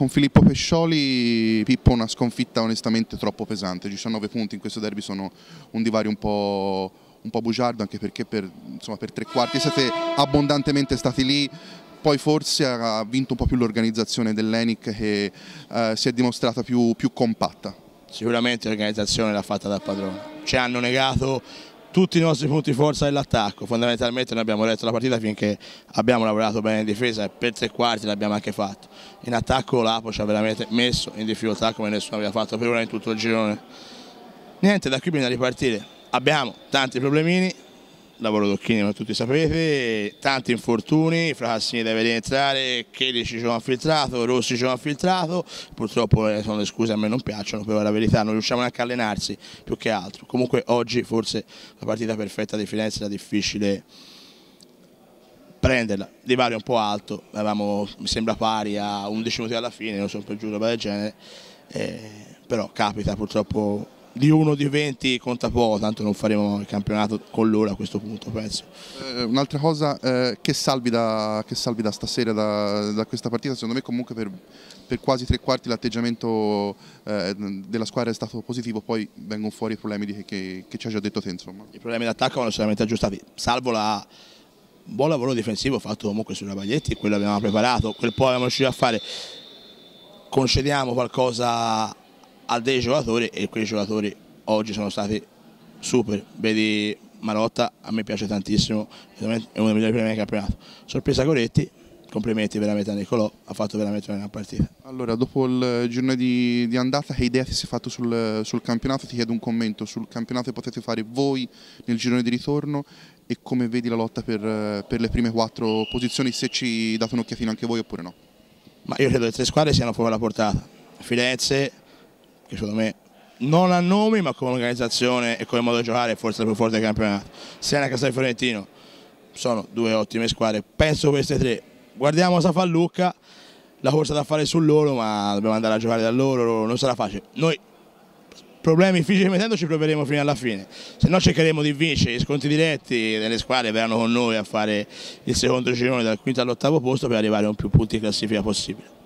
con Filippo Pescioli, Pippo una sconfitta onestamente troppo pesante, 19 punti in questo derby sono un divario un po', un po bugiardo anche perché per, insomma, per tre quarti siete abbondantemente stati lì, poi forse ha vinto un po' più l'organizzazione dell'ENIC che eh, si è dimostrata più, più compatta. Sicuramente l'organizzazione l'ha fatta dal padrone, ci hanno negato tutti i nostri punti forza dell'attacco, fondamentalmente noi abbiamo retto la partita finché abbiamo lavorato bene in difesa e per tre quarti l'abbiamo anche fatto. In attacco l'Apo ci ha veramente messo in difficoltà come nessuno aveva fatto per ora in tutto il girone. Niente, da qui bisogna ripartire. Abbiamo tanti problemini, lavoro Docchini come tutti sapete, tanti infortuni, Fracassini deve rientrare, Cheli ci sono filtrato, Rossi ci sono filtrato, purtroppo eh, sono le scuse a me non piacciono, però la verità non riusciamo neanche a allenarsi più che altro. Comunque oggi forse la partita perfetta di Firenze era difficile prenderla, di vario un po' alto, eravamo mi sembra pari a 11 minuti alla fine, non sono per giù roba del genere, eh, però capita purtroppo di 1 di 20 conta poco, tanto non faremo il campionato con loro a questo punto, penso. Eh, Un'altra cosa eh, che, salvi da, che, salvi da, stasera, da, da, questa partita, secondo me comunque per, per quasi tre quarti l'atteggiamento eh, della squadra è stato positivo, poi vengono fuori i problemi di, che, che, ci ha già detto te. Insomma. I problemi d'attacco vanno solamente aggiustati, salvo la buon lavoro difensivo fatto comunque sulla Baglietti, quello abbiamo preparato, quel po' abbiamo riuscito a fare. Concediamo qualcosa a dei giocatori e quei giocatori oggi sono stati super, vedi Marotta a me piace tantissimo, è uno dei migliori primi del campionato. Sorpresa Coretti, complimenti veramente a Nicolò, ha fatto veramente una partita. Allora, dopo il giorno di, di andata, che idea ti sei fatto sul, sul, campionato? Ti chiedo un commento sul campionato che potete fare voi nel girone di ritorno e come vedi la lotta per, per le prime quattro posizioni, se ci date un'occhiatina anche voi oppure no? Ma io credo che le tre squadre siano fuori alla portata. Firenze, che secondo me non ha nomi ma come organizzazione e come modo di giocare è forse la più forte del campionato. Siena, Castel Fiorentino sono due ottime squadre, penso queste tre. Guardiamo cosa fa Lucca, la corsa da fare su loro ma dobbiamo andare a giocare da loro, non sarà facile. Noi problemi difficili mettendo ci proveremo fino alla fine, se no cercheremo di vincere, gli sconti diretti delle squadre verranno con noi a fare il secondo girone dal quinto all'ottavo posto per arrivare a un più punti di classifica possibile.